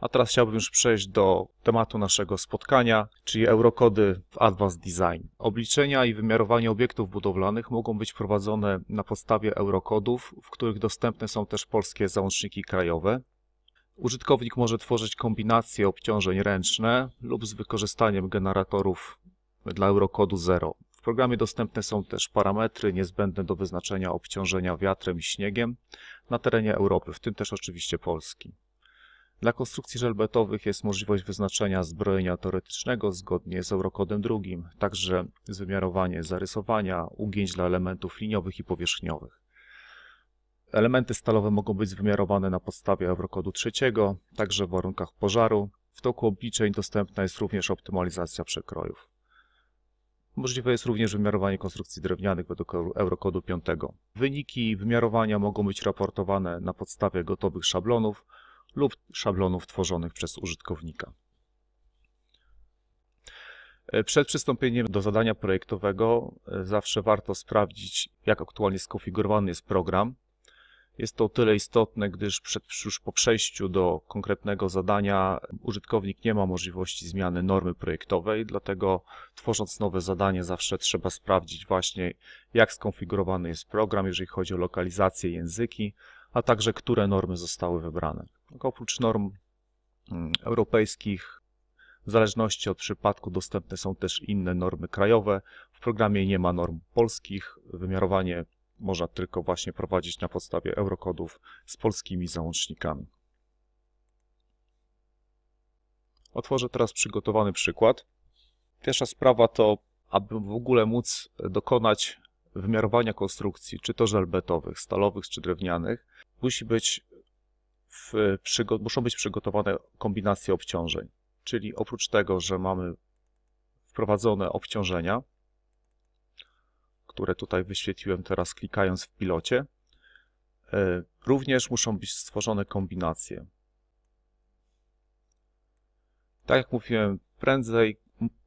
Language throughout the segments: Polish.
A teraz chciałbym już przejść do tematu naszego spotkania, czyli eurokody w Advanced Design. Obliczenia i wymiarowanie obiektów budowlanych mogą być prowadzone na podstawie eurokodów, w których dostępne są też polskie załączniki krajowe. Użytkownik może tworzyć kombinacje obciążeń ręczne lub z wykorzystaniem generatorów dla eurokodu 0. W programie dostępne są też parametry niezbędne do wyznaczenia obciążenia wiatrem i śniegiem na terenie Europy, w tym też oczywiście Polski. Dla konstrukcji żelbetowych jest możliwość wyznaczenia zbrojenia teoretycznego zgodnie z eurokodem II, także wymiarowanie zarysowania, ugięć dla elementów liniowych i powierzchniowych. Elementy stalowe mogą być wymiarowane na podstawie eurokodu III, także w warunkach pożaru. W toku obliczeń dostępna jest również optymalizacja przekrojów. Możliwe jest również wymiarowanie konstrukcji drewnianych według Eurokodu 5. Wyniki wymiarowania mogą być raportowane na podstawie gotowych szablonów lub szablonów tworzonych przez użytkownika. E, przed przystąpieniem do zadania projektowego e, zawsze warto sprawdzić, jak aktualnie skonfigurowany jest program. Jest to o tyle istotne, gdyż przed, już po przejściu do konkretnego zadania e, użytkownik nie ma możliwości zmiany normy projektowej, dlatego tworząc nowe zadanie zawsze trzeba sprawdzić właśnie jak skonfigurowany jest program, jeżeli chodzi o lokalizację języki, a także które normy zostały wybrane. Tak oprócz norm mm, europejskich, w zależności od przypadku dostępne są też inne normy krajowe. W programie nie ma norm polskich. Wymiarowanie można tylko właśnie prowadzić na podstawie eurokodów z polskimi załącznikami. Otworzę teraz przygotowany przykład. Pierwsza sprawa to, aby w ogóle móc dokonać wymiarowania konstrukcji, czy to żelbetowych, stalowych, czy drewnianych, musi być w, muszą być przygotowane kombinacje obciążeń. Czyli oprócz tego, że mamy wprowadzone obciążenia, które tutaj wyświetliłem teraz klikając w pilocie, e, również muszą być stworzone kombinacje. Tak jak mówiłem, prędzej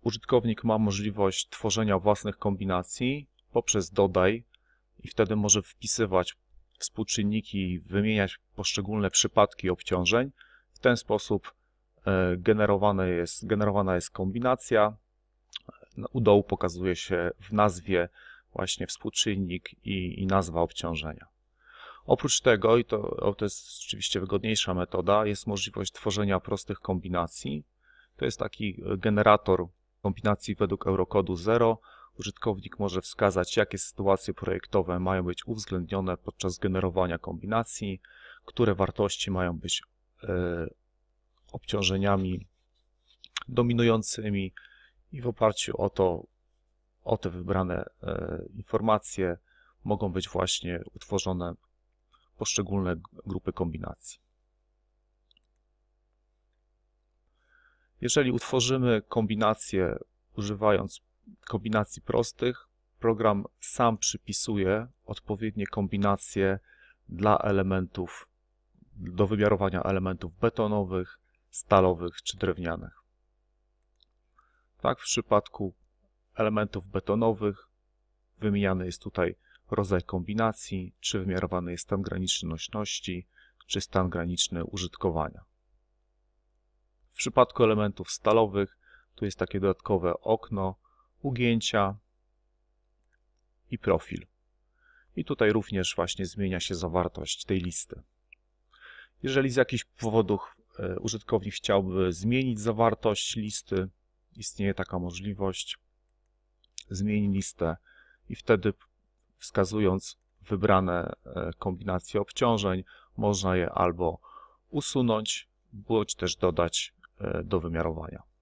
użytkownik ma możliwość tworzenia własnych kombinacji poprzez dodaj i wtedy może wpisywać współczynniki, wymieniać poszczególne przypadki obciążeń. W ten sposób e, generowane jest, generowana jest kombinacja. U dołu pokazuje się w nazwie właśnie współczynnik i, i nazwa obciążenia. Oprócz tego, i to, to jest oczywiście wygodniejsza metoda, jest możliwość tworzenia prostych kombinacji. To jest taki e, generator kombinacji według eurokodu 0, Użytkownik może wskazać, jakie sytuacje projektowe mają być uwzględnione podczas generowania kombinacji, które wartości mają być e, obciążeniami dominującymi i w oparciu o to, o te wybrane e, informacje mogą być właśnie utworzone poszczególne grupy kombinacji. Jeżeli utworzymy kombinację używając kombinacji prostych. Program sam przypisuje odpowiednie kombinacje dla elementów, do wymiarowania elementów betonowych, stalowych czy drewnianych. Tak, w przypadku elementów betonowych wymieniany jest tutaj rodzaj kombinacji, czy wymiarowany jest stan graniczny nośności, czy stan graniczny użytkowania. W przypadku elementów stalowych tu jest takie dodatkowe okno, ugięcia i profil. I tutaj również właśnie zmienia się zawartość tej listy. Jeżeli z jakichś powodów e, użytkownik chciałby zmienić zawartość listy, istnieje taka możliwość. zmień listę i wtedy wskazując wybrane e, kombinacje obciążeń, można je albo usunąć, bądź też dodać e, do wymiarowania.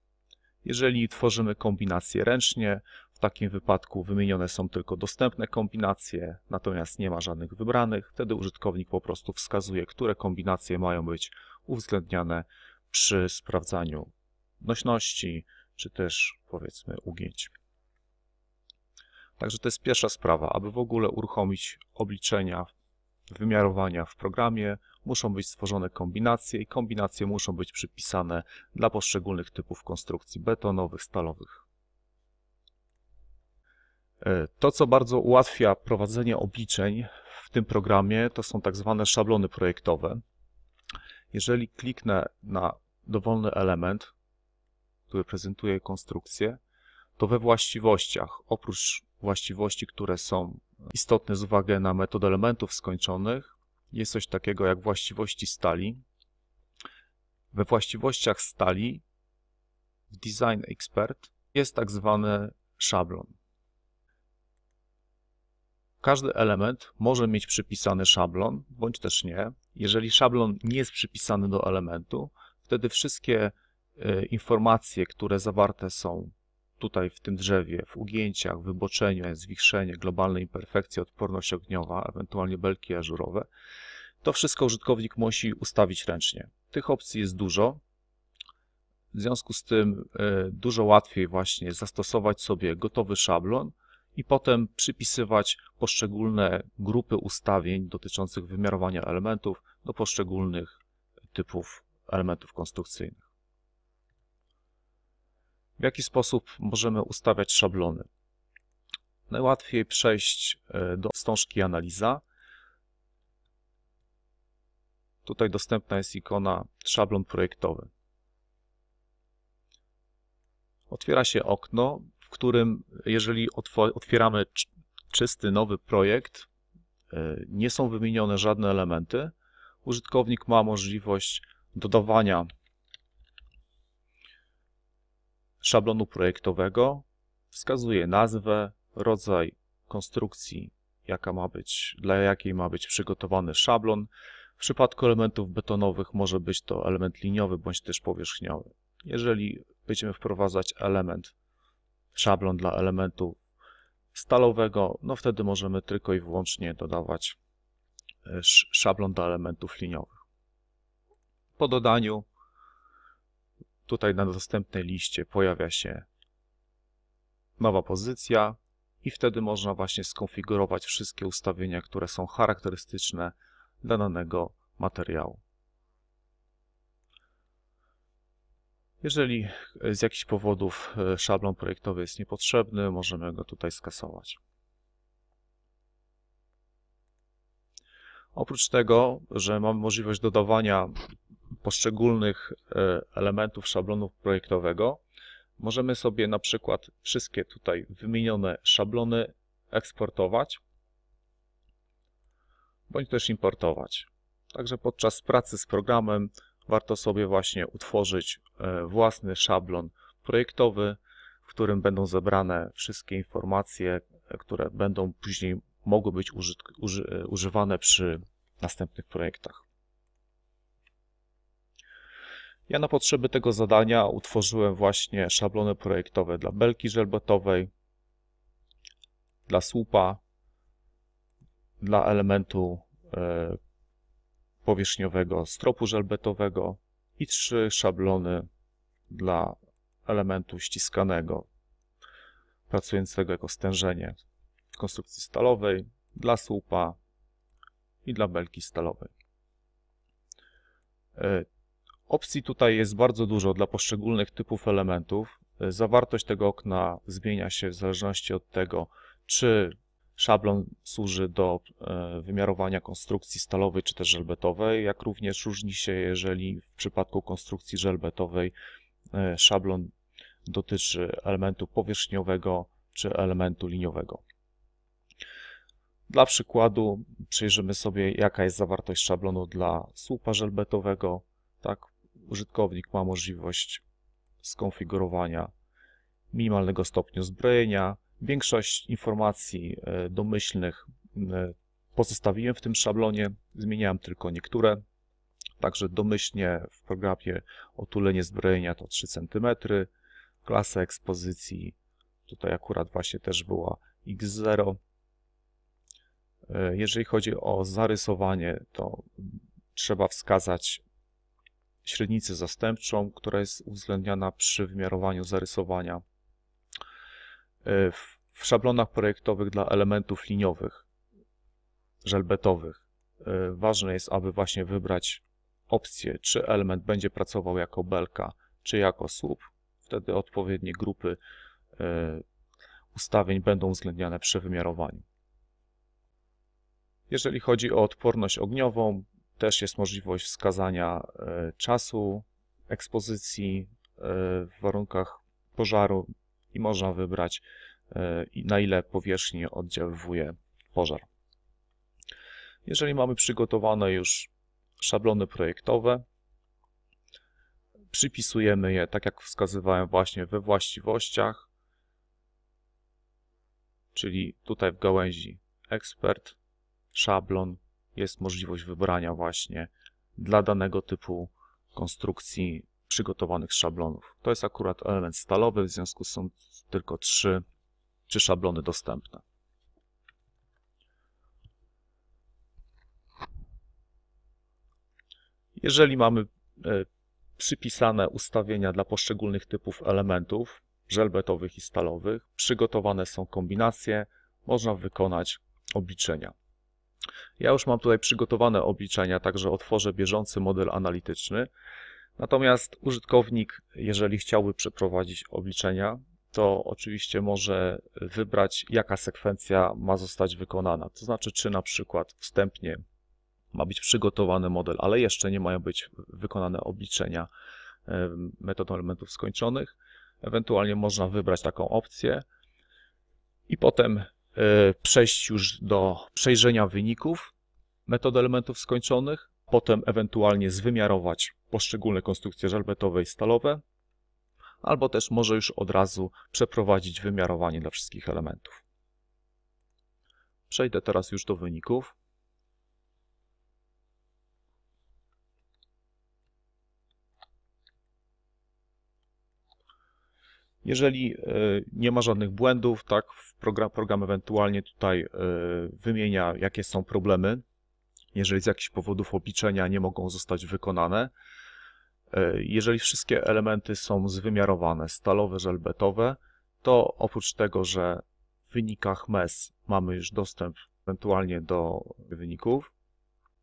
Jeżeli tworzymy kombinacje ręcznie, w takim wypadku wymienione są tylko dostępne kombinacje, natomiast nie ma żadnych wybranych, wtedy użytkownik po prostu wskazuje, które kombinacje mają być uwzględniane przy sprawdzaniu nośności, czy też powiedzmy ugięć. Także to jest pierwsza sprawa, aby w ogóle uruchomić obliczenia, wymiarowania w programie, muszą być stworzone kombinacje i kombinacje muszą być przypisane dla poszczególnych typów konstrukcji betonowych, stalowych. E, to, co bardzo ułatwia prowadzenie obliczeń w tym programie, to są tak zwane szablony projektowe. Jeżeli kliknę na dowolny element, który prezentuje konstrukcję, to we właściwościach, oprócz właściwości, które są istotne z uwagi na metodę elementów skończonych, jest coś takiego jak właściwości stali. We właściwościach stali w Design Expert jest tak zwany szablon. Każdy element może mieć przypisany szablon, bądź też nie. Jeżeli szablon nie jest przypisany do elementu, wtedy wszystkie e, informacje, które zawarte są tutaj w tym drzewie, w ugięciach, wyboczeniu, zwichrzenie, globalne imperfekcje, odporność ogniowa, ewentualnie belki ażurowe, to wszystko użytkownik musi ustawić ręcznie. Tych opcji jest dużo. W związku z tym e, dużo łatwiej właśnie zastosować sobie gotowy szablon i potem przypisywać poszczególne grupy ustawień dotyczących wymiarowania elementów do poszczególnych typów elementów konstrukcyjnych. W jaki sposób możemy ustawiać szablony? Najłatwiej przejść e, do wstążki analiza. Tutaj dostępna jest ikona szablon projektowy. Otwiera się okno, w którym jeżeli otwieramy czysty nowy projekt, e, nie są wymienione żadne elementy. Użytkownik ma możliwość dodawania szablonu projektowego, wskazuje nazwę, rodzaj konstrukcji, jaka ma być, dla jakiej ma być przygotowany szablon. W przypadku elementów betonowych może być to element liniowy bądź też powierzchniowy. Jeżeli będziemy wprowadzać element, szablon dla elementu stalowego, no wtedy możemy tylko i wyłącznie dodawać e, szablon do elementów liniowych. Po dodaniu Tutaj na dostępnej liście pojawia się nowa pozycja i wtedy można właśnie skonfigurować wszystkie ustawienia, które są charakterystyczne dla danego materiału. Jeżeli z jakichś powodów e, szablon projektowy jest niepotrzebny, możemy go tutaj skasować. Oprócz tego, że mamy możliwość dodawania poszczególnych e, elementów szablonu projektowego możemy sobie na przykład wszystkie tutaj wymienione szablony eksportować bądź też importować. Także podczas pracy z programem warto sobie właśnie utworzyć e, własny szablon projektowy, w którym będą zebrane wszystkie informacje, e, które będą później mogły być używane przy następnych projektach. Ja na potrzeby tego zadania utworzyłem właśnie szablony projektowe dla belki żelbetowej, dla słupa, dla elementu e, powierzchniowego stropu żelbetowego i trzy szablony dla elementu ściskanego, pracującego jako stężenie konstrukcji stalowej, dla słupa i dla belki stalowej. E, Opcji tutaj jest bardzo dużo dla poszczególnych typów elementów. E, zawartość tego okna zmienia się w zależności od tego, czy szablon służy do e, wymiarowania konstrukcji stalowej czy też żelbetowej, jak również różni się, jeżeli w przypadku konstrukcji żelbetowej e, szablon dotyczy elementu powierzchniowego czy elementu liniowego. Dla przykładu przyjrzymy sobie, jaka jest zawartość szablonu dla słupa żelbetowego. Tak, użytkownik ma możliwość skonfigurowania minimalnego stopnia zbrojenia. Większość informacji e, domyślnych e, pozostawiłem w tym szablonie, zmieniałem tylko niektóre. Także domyślnie w programie otulenie zbrojenia to 3 cm, klasa ekspozycji, tutaj akurat właśnie też była X0. E, jeżeli chodzi o zarysowanie, to trzeba wskazać średnicę zastępczą, która jest uwzględniana przy wymiarowaniu zarysowania e, w szablonach projektowych dla elementów liniowych, żelbetowych. E, ważne jest, aby właśnie wybrać opcję, czy element będzie pracował jako belka, czy jako słup. Wtedy odpowiednie grupy e, ustawień będą uwzględniane przy wymiarowaniu. Jeżeli chodzi o odporność ogniową, też jest możliwość wskazania e, czasu ekspozycji e, w warunkach pożaru i można wybrać, e, na ile powierzchni oddziaływuje pożar. Jeżeli mamy przygotowane już szablony projektowe, przypisujemy je, tak jak wskazywałem właśnie, we właściwościach, czyli tutaj w gałęzi ekspert, szablon, jest możliwość wybrania właśnie dla danego typu konstrukcji przygotowanych szablonów. To jest akurat element stalowy, w związku są tylko trzy, trzy szablony dostępne. Jeżeli mamy e, przypisane ustawienia dla poszczególnych typów elementów żelbetowych i stalowych, przygotowane są kombinacje, można wykonać obliczenia. Ja już mam tutaj przygotowane obliczenia, także otworzę bieżący model analityczny. Natomiast użytkownik, jeżeli chciałby przeprowadzić obliczenia, to oczywiście może wybrać, jaka sekwencja ma zostać wykonana. To znaczy, czy na przykład wstępnie ma być przygotowany model, ale jeszcze nie mają być wykonane obliczenia metodą elementów skończonych. Ewentualnie można wybrać taką opcję i potem E, przejść już do przejrzenia wyników metody elementów skończonych, potem ewentualnie zwymiarować poszczególne konstrukcje żelbetowe i stalowe, albo też może już od razu przeprowadzić wymiarowanie dla wszystkich elementów. Przejdę teraz już do wyników. Jeżeli e, nie ma żadnych błędów, tak, program, program ewentualnie tutaj e, wymienia, jakie są problemy, jeżeli z jakichś powodów obliczenia nie mogą zostać wykonane. E, jeżeli wszystkie elementy są zwymiarowane, stalowe, żelbetowe, to oprócz tego, że w wynikach MES mamy już dostęp ewentualnie do wyników,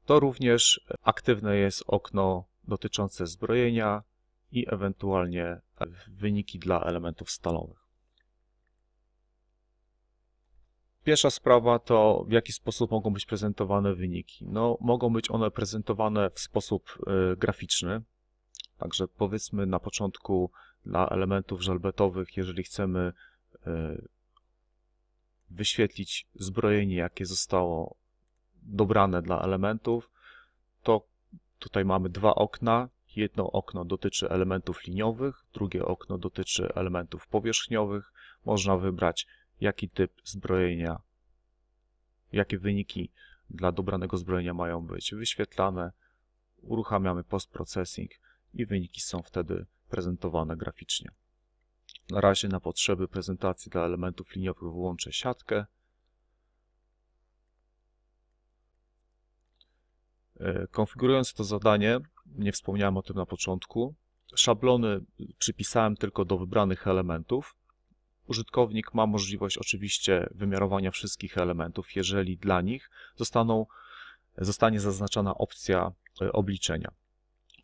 to również aktywne jest okno dotyczące zbrojenia, i ewentualnie e, wyniki dla elementów stalowych. Pierwsza sprawa to w jaki sposób mogą być prezentowane wyniki. No, mogą być one prezentowane w sposób e, graficzny, także powiedzmy na początku dla elementów żelbetowych, jeżeli chcemy e, wyświetlić zbrojenie, jakie zostało dobrane dla elementów, to tutaj mamy dwa okna, Jedno okno dotyczy elementów liniowych, drugie okno dotyczy elementów powierzchniowych. Można wybrać, jaki typ zbrojenia, jakie wyniki dla dobranego zbrojenia mają być wyświetlane. Uruchamiamy post-processing i wyniki są wtedy prezentowane graficznie. Na razie na potrzeby prezentacji dla elementów liniowych wyłączę siatkę. E, konfigurując to zadanie nie wspomniałem o tym na początku. Szablony przypisałem tylko do wybranych elementów. Użytkownik ma możliwość oczywiście wymiarowania wszystkich elementów, jeżeli dla nich zostaną, zostanie zaznaczona opcja e, obliczenia.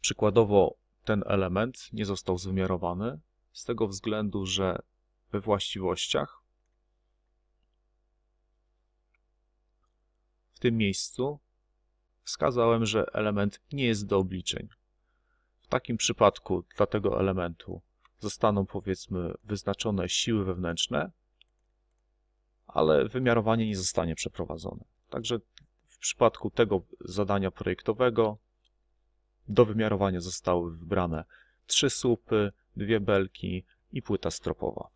Przykładowo ten element nie został wymiarowany z tego względu, że we właściwościach w tym miejscu wskazałem, że element nie jest do obliczeń. W takim przypadku dla tego elementu zostaną powiedzmy wyznaczone siły wewnętrzne, ale wymiarowanie nie zostanie przeprowadzone. Także w przypadku tego zadania projektowego do wymiarowania zostały wybrane trzy słupy, dwie belki i płyta stropowa.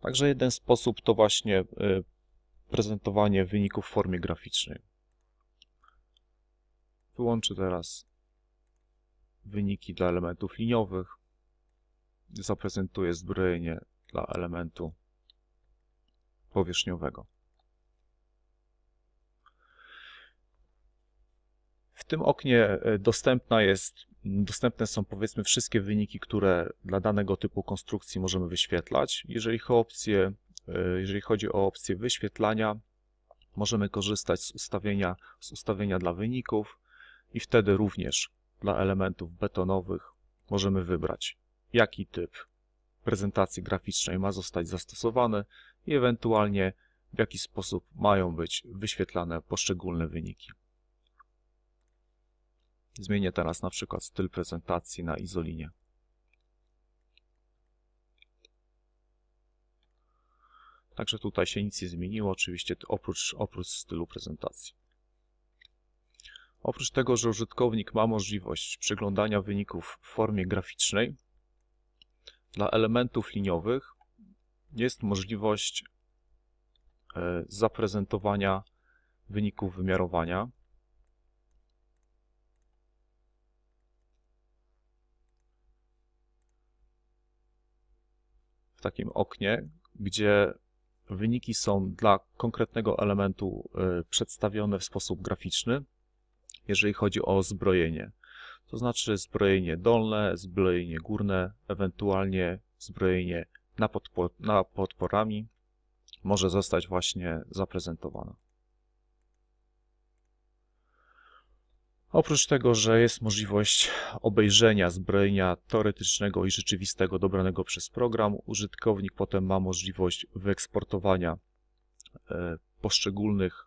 Także jeden sposób to właśnie y, prezentowanie wyników w formie graficznej. Wyłączę teraz wyniki dla elementów liniowych. Zaprezentuję zbrojenie dla elementu powierzchniowego. W tym oknie e, dostępna jest, dostępne są powiedzmy wszystkie wyniki, które dla danego typu konstrukcji możemy wyświetlać. Jeżeli chodzi o opcję E, jeżeli chodzi o opcję wyświetlania, możemy korzystać z ustawienia, z ustawienia dla wyników i wtedy również dla elementów betonowych możemy wybrać, jaki typ prezentacji graficznej ma zostać zastosowany i ewentualnie w jaki sposób mają być wyświetlane poszczególne wyniki. Zmienię teraz na przykład styl prezentacji na izolinie. Także tutaj się nic nie zmieniło, oczywiście oprócz, oprócz stylu prezentacji. Oprócz tego, że użytkownik ma możliwość przeglądania wyników w formie graficznej, dla elementów liniowych jest możliwość e, zaprezentowania wyników wymiarowania. W takim oknie, gdzie wyniki są dla konkretnego elementu y, przedstawione w sposób graficzny, jeżeli chodzi o zbrojenie. To znaczy zbrojenie dolne, zbrojenie górne, ewentualnie zbrojenie na, podporami może zostać właśnie zaprezentowane. Oprócz tego, że jest możliwość obejrzenia zbrojenia teoretycznego i rzeczywistego dobranego przez program, użytkownik potem ma możliwość wyeksportowania e, poszczególnych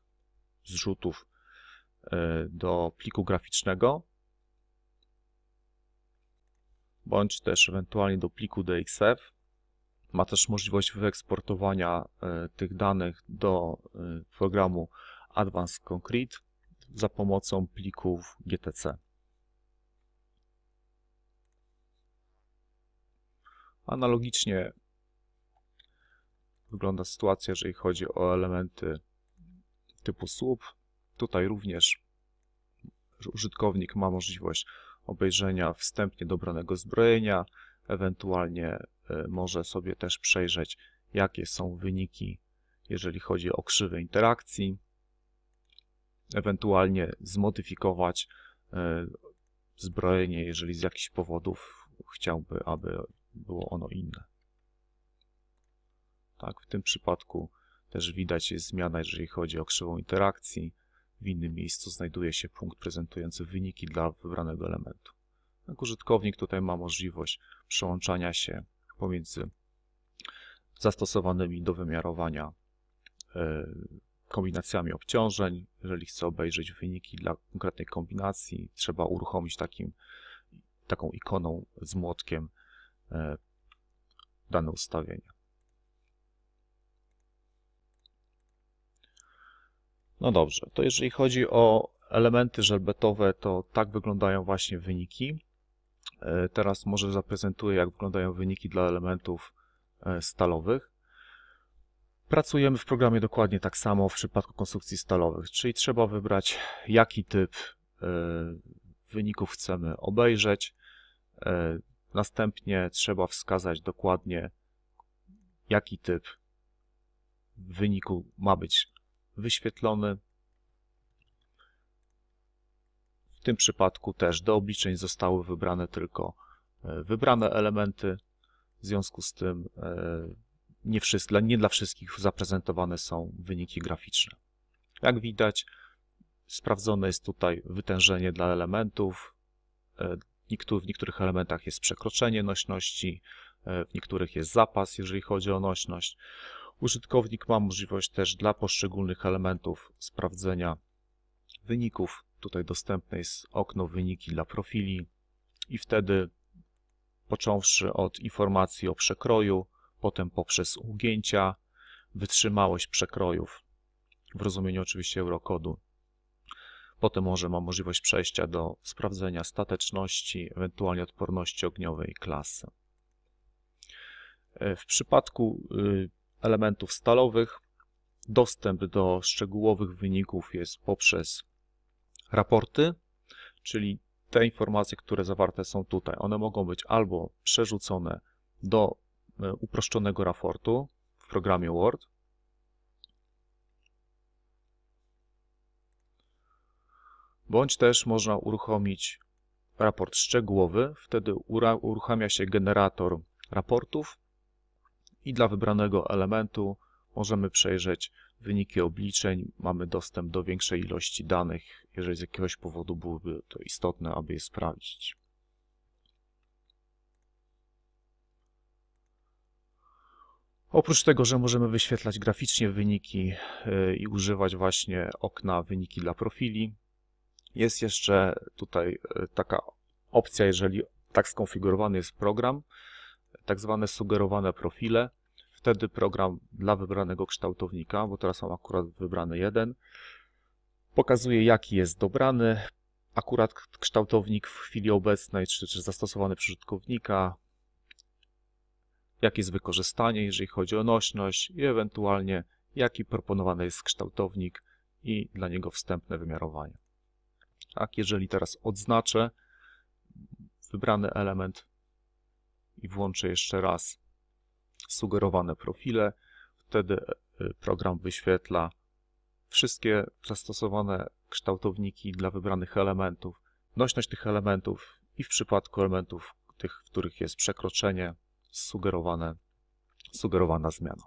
zrzutów e, do pliku graficznego, bądź też ewentualnie do pliku DXF. Ma też możliwość wyeksportowania e, tych danych do programu Advanced Concrete za pomocą plików GTC. Analogicznie wygląda sytuacja, jeżeli chodzi o elementy typu słup. Tutaj również użytkownik ma możliwość obejrzenia wstępnie dobranego zbrojenia, ewentualnie e, może sobie też przejrzeć, jakie są wyniki, jeżeli chodzi o krzywe interakcji ewentualnie zmodyfikować e, zbrojenie, jeżeli z jakichś powodów chciałby, aby było ono inne. Tak, w tym przypadku też widać jest zmiana, jeżeli chodzi o krzywą interakcji. W innym miejscu znajduje się punkt prezentujący wyniki dla wybranego elementu. Tak, użytkownik tutaj ma możliwość przełączania się pomiędzy zastosowanymi do wymiarowania e, kombinacjami obciążeń. Jeżeli chcę obejrzeć wyniki dla konkretnej kombinacji, trzeba uruchomić takim, taką ikoną z młotkiem e, dane ustawienie. No dobrze, to jeżeli chodzi o elementy żelbetowe, to tak wyglądają właśnie wyniki. E, teraz może zaprezentuję, jak wyglądają wyniki dla elementów e, stalowych. Pracujemy w programie dokładnie tak samo w przypadku konstrukcji stalowych, czyli trzeba wybrać jaki typ e, wyników chcemy obejrzeć. E, następnie trzeba wskazać dokładnie jaki typ wyniku ma być wyświetlony. W tym przypadku też do obliczeń zostały wybrane tylko e, wybrane elementy. W związku z tym nie, wszyscy, nie dla wszystkich zaprezentowane są wyniki graficzne. Jak widać, sprawdzone jest tutaj wytężenie dla elementów. E, w niektórych elementach jest przekroczenie nośności, e, w niektórych jest zapas, jeżeli chodzi o nośność. Użytkownik ma możliwość też dla poszczególnych elementów sprawdzenia wyników. Tutaj dostępne jest okno wyniki dla profili i wtedy począwszy od informacji o przekroju, potem poprzez ugięcia, wytrzymałość przekrojów w rozumieniu oczywiście eurokodu. Potem może ma możliwość przejścia do sprawdzenia stateczności, ewentualnie odporności ogniowej klasy. E, w przypadku y, elementów stalowych dostęp do szczegółowych wyników jest poprzez raporty, czyli te informacje, które zawarte są tutaj. One mogą być albo przerzucone do E, uproszczonego raportu w programie Word. Bądź też można uruchomić raport szczegółowy, wtedy uruchamia się generator raportów i dla wybranego elementu możemy przejrzeć wyniki obliczeń, mamy dostęp do większej ilości danych, jeżeli z jakiegoś powodu byłoby to istotne, aby je sprawdzić. Oprócz tego, że możemy wyświetlać graficznie wyniki y, i używać właśnie okna wyniki dla profili, jest jeszcze tutaj y, taka opcja, jeżeli tak skonfigurowany jest program, tak zwane sugerowane profile. Wtedy program dla wybranego kształtownika, bo teraz mam akurat wybrany jeden, pokazuje jaki jest dobrany, akurat kształtownik w chwili obecnej, czy, czy zastosowany przy użytkownika, jakie jest wykorzystanie, jeżeli chodzi o nośność i ewentualnie jaki proponowany jest kształtownik i dla niego wstępne wymiarowanie. Tak, jeżeli teraz odznaczę wybrany element i włączę jeszcze raz sugerowane profile, wtedy e, program wyświetla wszystkie zastosowane kształtowniki dla wybranych elementów, nośność tych elementów i w przypadku elementów, tych, w których jest przekroczenie sugerowane, sugerowana zmiana.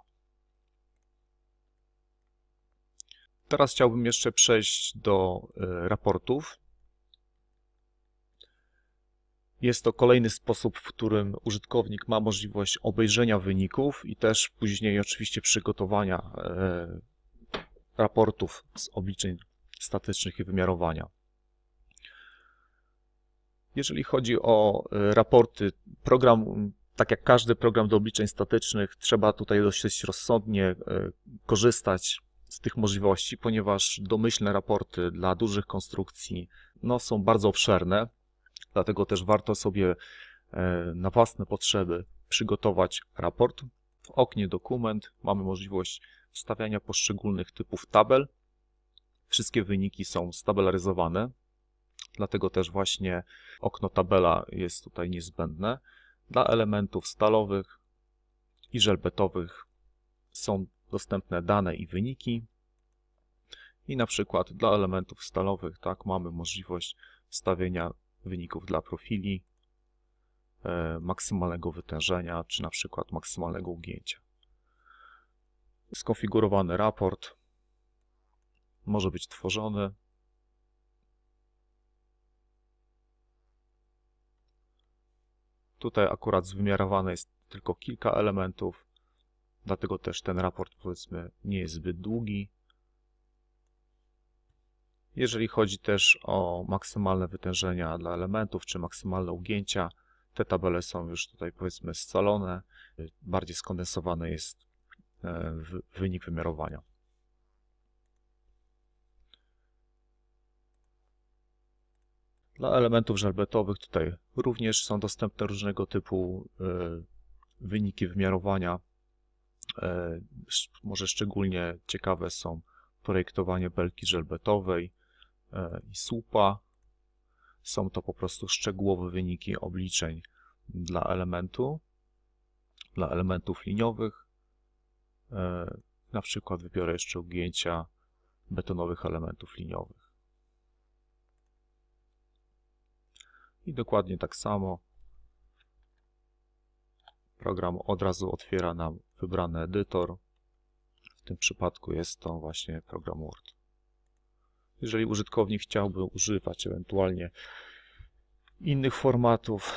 Teraz chciałbym jeszcze przejść do e, raportów. Jest to kolejny sposób, w którym użytkownik ma możliwość obejrzenia wyników i też później oczywiście przygotowania e, raportów z obliczeń statycznych i wymiarowania. Jeżeli chodzi o e, raporty, program tak jak każdy program do obliczeń statycznych, trzeba tutaj dosyć rozsądnie e, korzystać z tych możliwości, ponieważ domyślne raporty dla dużych konstrukcji no, są bardzo obszerne, dlatego też warto sobie e, na własne potrzeby przygotować raport. W oknie dokument mamy możliwość wstawiania poszczególnych typów tabel. Wszystkie wyniki są stabilaryzowane, dlatego też właśnie okno tabela jest tutaj niezbędne dla elementów stalowych i żelbetowych są dostępne dane i wyniki. I na przykład dla elementów stalowych tak mamy możliwość stawienia wyników dla profili, e, maksymalnego wytężenia, czy na przykład maksymalnego ugięcia. Skonfigurowany raport może być tworzony Tutaj akurat wymiarowane jest tylko kilka elementów, dlatego też ten raport powiedzmy nie jest zbyt długi. Jeżeli chodzi też o maksymalne wytężenia dla elementów, czy maksymalne ugięcia, te tabele są już tutaj powiedzmy scalone, bardziej skondensowany jest e, wynik wymiarowania. Dla elementów żelbetowych tutaj również są dostępne różnego typu e, wyniki wymiarowania. E, może szczególnie ciekawe są projektowanie belki żelbetowej e, i słupa. Są to po prostu szczegółowe wyniki obliczeń dla elementu, dla elementów liniowych. Na przykład wybiorę jeszcze ugięcia betonowych elementów liniowych. I dokładnie tak samo program od razu otwiera nam wybrany edytor. W tym przypadku jest to właśnie program Word. Jeżeli użytkownik chciałby używać ewentualnie innych formatów,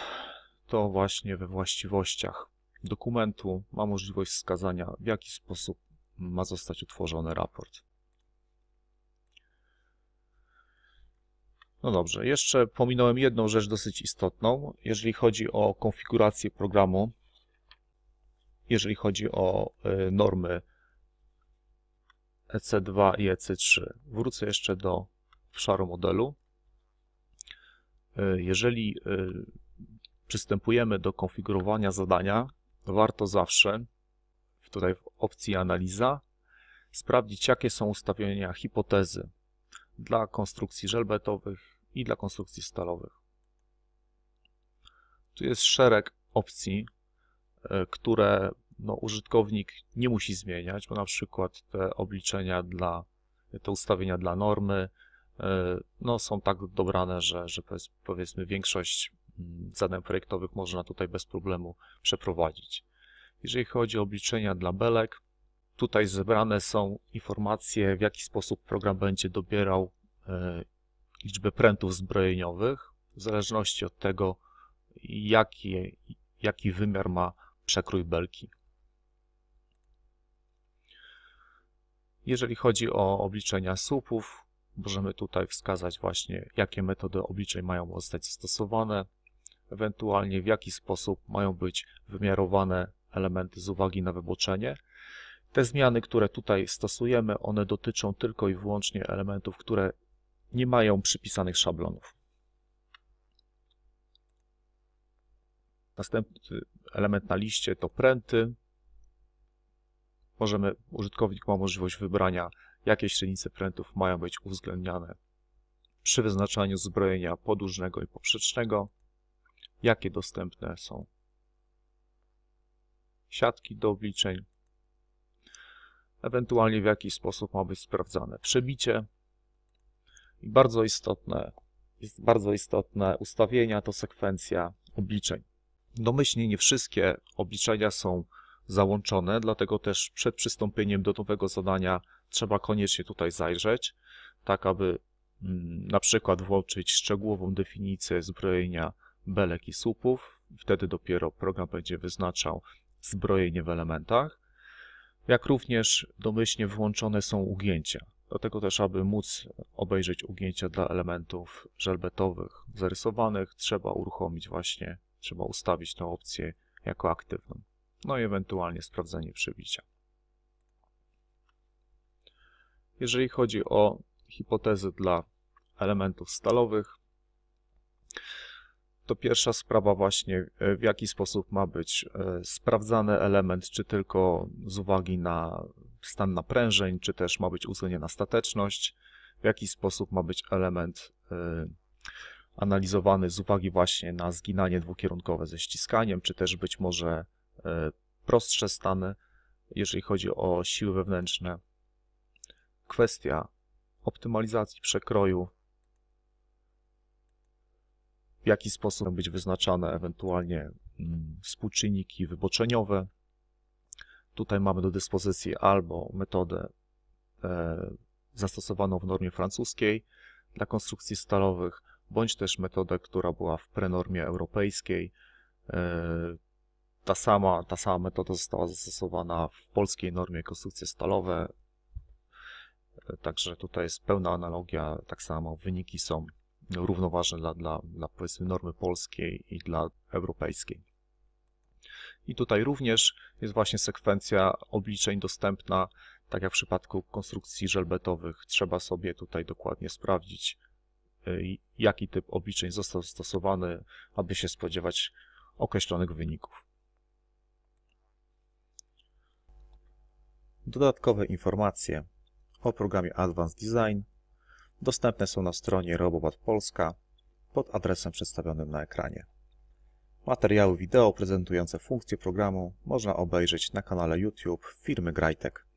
to właśnie we właściwościach dokumentu ma możliwość wskazania, w jaki sposób ma zostać utworzony raport. No dobrze, jeszcze pominąłem jedną rzecz dosyć istotną, jeżeli chodzi o konfigurację programu, jeżeli chodzi o e, normy EC2 i EC3. Wrócę jeszcze do obszaru modelu. E, jeżeli e, przystępujemy do konfigurowania zadania, warto zawsze tutaj w opcji analiza sprawdzić, jakie są ustawienia hipotezy dla konstrukcji żelbetowych, i dla konstrukcji stalowych. Tu jest szereg opcji, e, które no, użytkownik nie musi zmieniać, bo na przykład te obliczenia dla, te ustawienia dla normy e, no, są tak dobrane, że, że powiedzmy większość mm, zadań projektowych można tutaj bez problemu przeprowadzić. Jeżeli chodzi o obliczenia dla belek, tutaj zebrane są informacje, w jaki sposób program będzie dobierał e, liczbę prętów zbrojeniowych, w zależności od tego, jaki, jaki wymiar ma przekrój belki. Jeżeli chodzi o obliczenia słupów, możemy tutaj wskazać właśnie, jakie metody obliczeń mają zostać zastosowane, ewentualnie w jaki sposób mają być wymiarowane elementy z uwagi na wyboczenie. Te zmiany, które tutaj stosujemy, one dotyczą tylko i wyłącznie elementów, które nie mają przypisanych szablonów. Następny element na liście to pręty. Możemy, użytkownik ma możliwość wybrania, jakie średnice prętów mają być uwzględniane przy wyznaczaniu zbrojenia podłużnego i poprzecznego, jakie dostępne są siatki do obliczeń, ewentualnie w jaki sposób ma być sprawdzane przebicie, i bardzo istotne, jest bardzo istotne ustawienia to sekwencja obliczeń. Domyślnie nie wszystkie obliczenia są załączone, dlatego też przed przystąpieniem do nowego zadania trzeba koniecznie tutaj zajrzeć, tak aby mm, na przykład włączyć szczegółową definicję zbrojenia belek i słupów. Wtedy dopiero program będzie wyznaczał zbrojenie w elementach, jak również domyślnie włączone są ugięcia. Dlatego też, aby móc obejrzeć ugięcia dla elementów żelbetowych zarysowanych, trzeba uruchomić właśnie, trzeba ustawić tę opcję jako aktywną. No i ewentualnie sprawdzenie przebicia. Jeżeli chodzi o hipotezy dla elementów stalowych, to pierwsza sprawa właśnie, e, w jaki sposób ma być e, sprawdzany element, czy tylko z uwagi na stan naprężeń, czy też ma być uwzględniona stateczność, w jaki sposób ma być element e, analizowany z uwagi właśnie na zginanie dwukierunkowe ze ściskaniem, czy też być może prostsze stany, jeżeli chodzi o siły wewnętrzne. Kwestia optymalizacji przekroju w jaki sposób być wyznaczane ewentualnie mm, współczynniki wyboczeniowe. Tutaj mamy do dyspozycji albo metodę e, zastosowaną w normie francuskiej dla konstrukcji stalowych, bądź też metodę, która była w prenormie europejskiej. E, ta sama, ta sama metoda została zastosowana w polskiej normie konstrukcje stalowe, e, także tutaj jest pełna analogia, tak samo wyniki są równoważne dla, dla, dla powiedzmy normy polskiej i dla europejskiej. I tutaj również jest właśnie sekwencja obliczeń dostępna, tak jak w przypadku konstrukcji żelbetowych. Trzeba sobie tutaj dokładnie sprawdzić, y, jaki typ obliczeń został stosowany, aby się spodziewać określonych wyników. Dodatkowe informacje o programie Advanced Design dostępne są na stronie Robobot Polska pod adresem przedstawionym na ekranie. Materiały wideo prezentujące funkcje programu można obejrzeć na kanale YouTube firmy Grajtek.